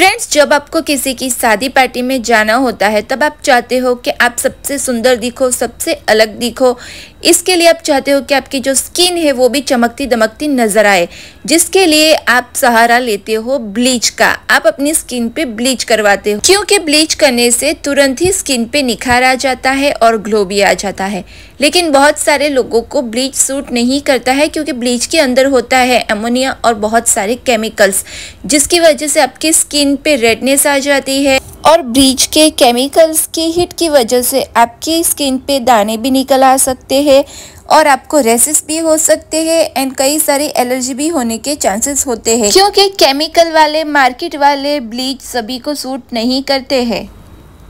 friends जब आपको किसी की शादी पार्टी में जाना होता है तब आप चाहते हो कि आप सबसे सुंदर दिखो सबसे अलग दिखो इसके लिए आप चाहते हो कि आपकी जो स्किन है वो भी चमकती दमकती नज़र आए जिसके लिए आप सहारा लेते हो ब्लीच का आप अपनी स्किन पे ब्लीच करवाते हो क्योंकि ब्लीच करने से तुरंत ही स्किन पे निखार आ जाता है और ग्लो भी आ जाता है लेकिन बहुत सारे लोगों को ब्लीच सूट नहीं करता है क्योंकि ब्लीच के अंदर होता है एमोनिया और बहुत सारे केमिकल्स जिसकी वजह से आपकी स्किन स्किन पे रेडनेस आ जाती है और ब्रीच के केमिकल्स की हिट की वजह से आपकी स्किन पे दाने भी निकल आ सकते हैं और आपको रेसिस भी हो सकते हैं एंड कई सारे एलर्जी भी होने के चांसेस होते हैं क्योंकि केमिकल वाले मार्केट वाले ब्लीच सभी को सूट नहीं करते हैं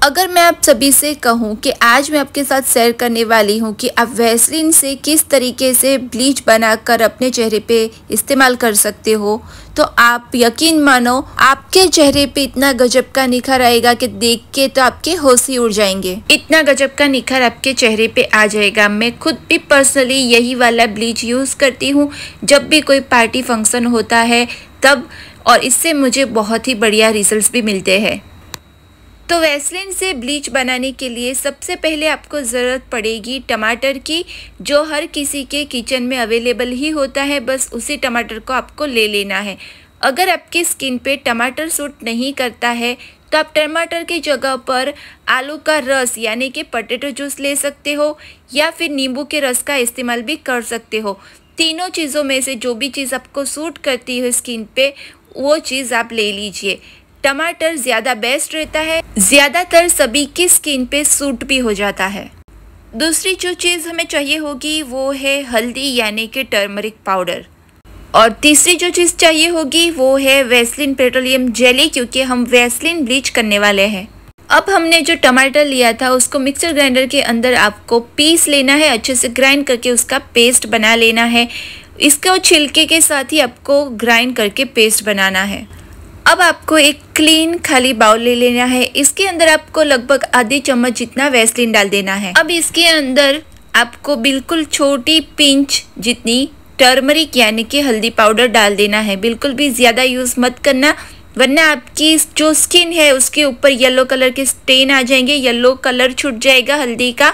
अगर मैं आप सभी से कहूँ कि आज मैं आपके साथ शेयर करने वाली हूँ कि आप वैसलिन से किस तरीके से ब्लीच बनाकर अपने चेहरे पे इस्तेमाल कर सकते हो तो आप यकीन मानो आपके चेहरे पे इतना गजब का निखर आएगा कि देख के तो आपके होश ही उड़ जाएंगे इतना गजब का निखर आपके चेहरे पे आ जाएगा मैं खुद भी पर्सनली यही वाला ब्लीच यूज़ करती हूँ जब भी कोई पार्टी फंक्शन होता है तब और इससे मुझे बहुत ही बढ़िया रिजल्ट भी मिलते हैं तो वैसलिन से ब्लीच बनाने के लिए सबसे पहले आपको ज़रूरत पड़ेगी टमाटर की जो हर किसी के किचन में अवेलेबल ही होता है बस उसी टमाटर को आपको ले लेना है अगर आपकी स्किन पे टमाटर सूट नहीं करता है तो आप टमाटर की जगह पर आलू का रस यानी कि पटेटो जूस ले सकते हो या फिर नींबू के रस का इस्तेमाल भी कर सकते हो तीनों चीज़ों में से जो भी चीज़ आपको सूट करती है स्किन पे वो चीज़ आप ले लीजिए टमाटर ज़्यादा बेस्ट रहता है ज़्यादातर सभी की स्किन पे सूट भी हो जाता है दूसरी जो चीज़ हमें चाहिए होगी वो है हल्दी यानी कि टर्मरिक पाउडर और तीसरी जो चीज़ चाहिए होगी वो है वेस्लिन पेट्रोलियम जेली क्योंकि हम वेस्लिन ब्लीच करने वाले हैं अब हमने जो टमाटर लिया था उसको मिक्सर ग्राइंडर के अंदर आपको पीस लेना है अच्छे से ग्राइंड करके उसका पेस्ट बना लेना है इसको छिलके के साथ ही आपको ग्राइंड करके पेस्ट बनाना है अब आपको एक क्लीन खाली बाउल ले लेना है इसके अंदर आपको लगभग आधी चम्मच जितना वैसलिन डाल देना है अब इसके अंदर आपको बिल्कुल छोटी पिंच जितनी टर्मरिक यानी कि हल्दी पाउडर डाल देना है बिल्कुल भी ज़्यादा यूज़ मत करना वरना आपकी जो स्किन है उसके ऊपर येलो कलर के स्टेन आ जाएंगे येलो कलर छूट जाएगा हल्दी का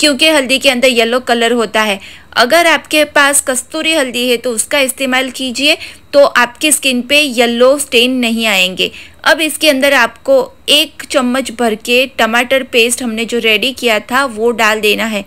क्योंकि हल्दी के अंदर येलो कलर होता है अगर आपके पास कस्तूरी हल्दी है तो उसका इस्तेमाल कीजिए तो आपकी स्किन पे येलो स्टेन नहीं आएंगे अब इसके अंदर आपको एक चम्मच भर के टमाटर पेस्ट हमने जो रेडी किया था वो डाल देना है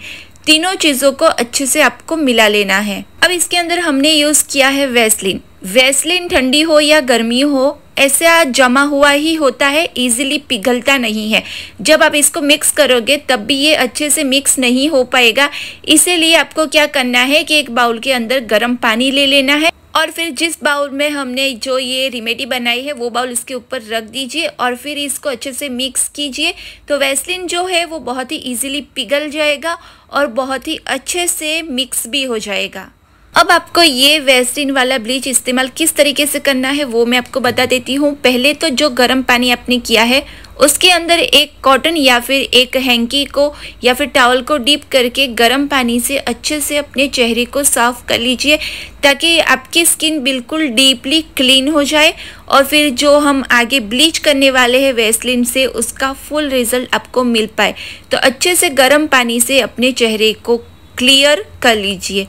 तीनों चीज़ों को अच्छे से आपको मिला लेना है अब इसके अंदर हमने यूज़ किया है वैसलिन वैसलिन ठंडी हो या गर्मी हो ऐसा जमा हुआ ही होता है इजीली पिघलता नहीं है जब आप इसको मिक्स करोगे तब भी ये अच्छे से मिक्स नहीं हो पाएगा इसीलिए आपको क्या करना है कि एक बाउल के अंदर गर्म पानी ले लेना है और फिर जिस बाउल में हमने जो ये रिमेडी बनाई है वो बाउल इसके ऊपर रख दीजिए और फिर इसको अच्छे से मिक्स कीजिए तो वैसलिन जो है वो बहुत ही इजीली पिघल जाएगा और बहुत ही अच्छे से मिक्स भी हो जाएगा अब आपको ये वैसलिन वाला ब्लीच इस्तेमाल किस तरीके से करना है वो मैं आपको बता देती हूँ पहले तो जो गर्म पानी आपने किया है उसके अंदर एक कॉटन या फिर एक हैंकी को या फिर टावल को डीप करके गर्म पानी से अच्छे से अपने चेहरे को साफ़ कर लीजिए ताकि आपकी स्किन बिल्कुल डीपली क्लीन हो जाए और फिर जो हम आगे ब्लीच करने वाले हैं वेस्लिन से उसका फुल रिज़ल्ट आपको मिल पाए तो अच्छे से गर्म पानी से अपने चेहरे को क्लियर कर लीजिए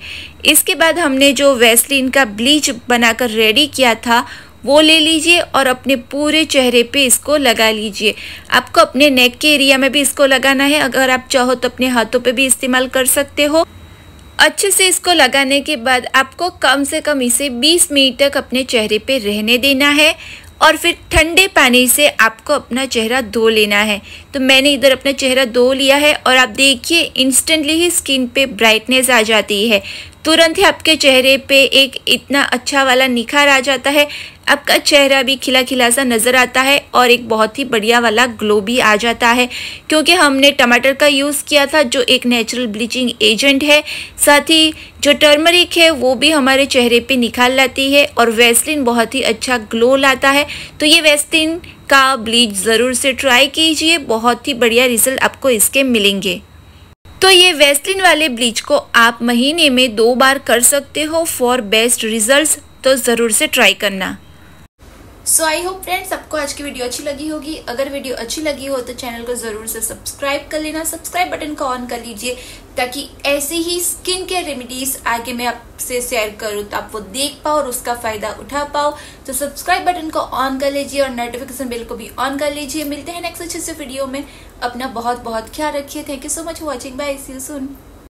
इसके बाद हमने जो वेस्लिन का ब्लीच बनाकर रेडी किया था वो ले लीजिए और अपने पूरे चेहरे पे इसको लगा लीजिए आपको अपने नेक के एरिया में भी इसको लगाना है अगर आप चाहो तो अपने हाथों पे भी इस्तेमाल कर सकते हो अच्छे से इसको लगाने के बाद आपको कम से कम इसे 20 मिनट तक अपने चेहरे पे रहने देना है और फिर ठंडे पानी से आपको अपना चेहरा धो लेना है तो मैंने इधर अपना चेहरा धो लिया है और आप देखिए इंस्टेंटली ही स्किन पे ब्राइटनेस आ जाती है तुरंत ही आपके चेहरे पे एक इतना अच्छा वाला निखार आ जाता है आपका चेहरा भी खिला खिला सा नज़र आता है और एक बहुत ही बढ़िया वाला ग्लो भी आ जाता है क्योंकि हमने टमाटर का यूज़ किया था जो एक नेचुरल ब्लीचिंग एजेंट है साथ ही जो टर्मरिक है वो भी हमारे चेहरे पे निकाल लाती है और वेस्लिन बहुत ही अच्छा ग्लो लाता है तो ये वेस्लिन का ब्लीच ज़रूर से ट्राई कीजिए बहुत ही बढ़िया रिजल्ट आपको इसके मिलेंगे तो ये वेस्लिन वाले ब्लीच को आप महीने में दो बार कर सकते हो फॉर बेस्ट रिजल्ट्स तो ज़रूर से ट्राई करना सो आई होप फ्रेंड्स आपको आज की वीडियो अच्छी लगी होगी अगर वीडियो अच्छी लगी हो तो चैनल को ज़रूर से सब्सक्राइब कर लेना सब्सक्राइब बटन को ऑन कर लीजिए ताकि ऐसी ही स्किन केयर रेमिडीज आगे मैं आपसे शेयर करूँ तो आप वो देख पाओ और उसका फ़ायदा उठा पाओ तो सब्सक्राइब बटन को ऑन कर लीजिए और नोटिफिकेशन बिल को भी ऑन कर लीजिए मिलते हैं नेक्स्ट अच्छे से वीडियो में अपना बहुत बहुत ख्याल रखिए thank you so much watching bye see soon